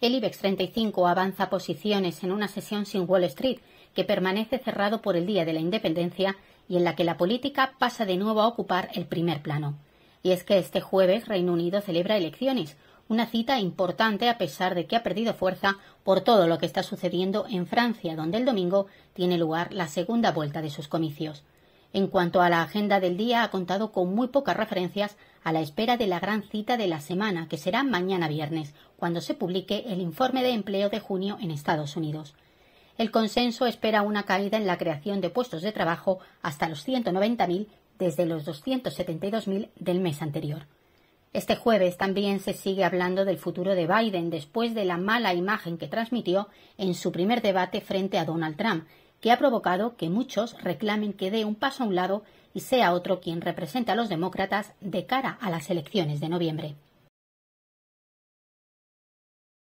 El IBEX 35 avanza posiciones en una sesión sin Wall Street, que permanece cerrado por el Día de la Independencia y en la que la política pasa de nuevo a ocupar el primer plano. Y es que este jueves Reino Unido celebra elecciones, una cita importante a pesar de que ha perdido fuerza por todo lo que está sucediendo en Francia, donde el domingo tiene lugar la segunda vuelta de sus comicios. En cuanto a la agenda del día, ha contado con muy pocas referencias a la espera de la gran cita de la semana, que será mañana viernes, cuando se publique el informe de empleo de junio en Estados Unidos. El consenso espera una caída en la creación de puestos de trabajo hasta los 190.000 desde los 272.000 del mes anterior. Este jueves también se sigue hablando del futuro de Biden después de la mala imagen que transmitió en su primer debate frente a Donald Trump que ha provocado que muchos reclamen que dé un paso a un lado y sea otro quien represente a los demócratas de cara a las elecciones de noviembre.